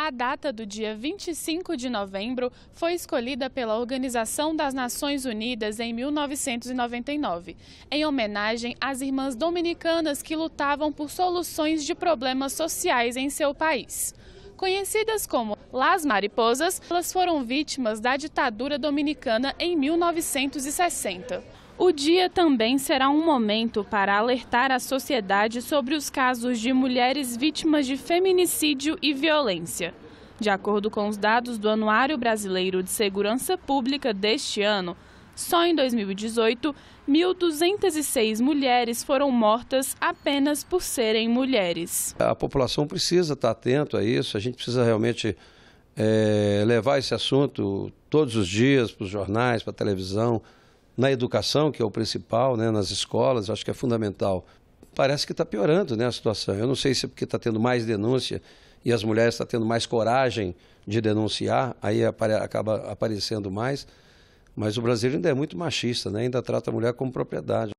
a data do dia 25 de novembro foi escolhida pela Organização das Nações Unidas em 1999, em homenagem às irmãs dominicanas que lutavam por soluções de problemas sociais em seu país. Conhecidas como Las Mariposas, elas foram vítimas da ditadura dominicana em 1960. O dia também será um momento para alertar a sociedade sobre os casos de mulheres vítimas de feminicídio e violência. De acordo com os dados do Anuário Brasileiro de Segurança Pública deste ano, só em 2018, 1.206 mulheres foram mortas apenas por serem mulheres. A população precisa estar atento a isso, a gente precisa realmente é, levar esse assunto todos os dias para os jornais, para a televisão, na educação, que é o principal, né, nas escolas, acho que é fundamental. Parece que está piorando né, a situação. Eu não sei se é porque está tendo mais denúncia e as mulheres estão tendo mais coragem de denunciar, aí apare acaba aparecendo mais. Mas o brasileiro ainda é muito machista, né? ainda trata a mulher como propriedade.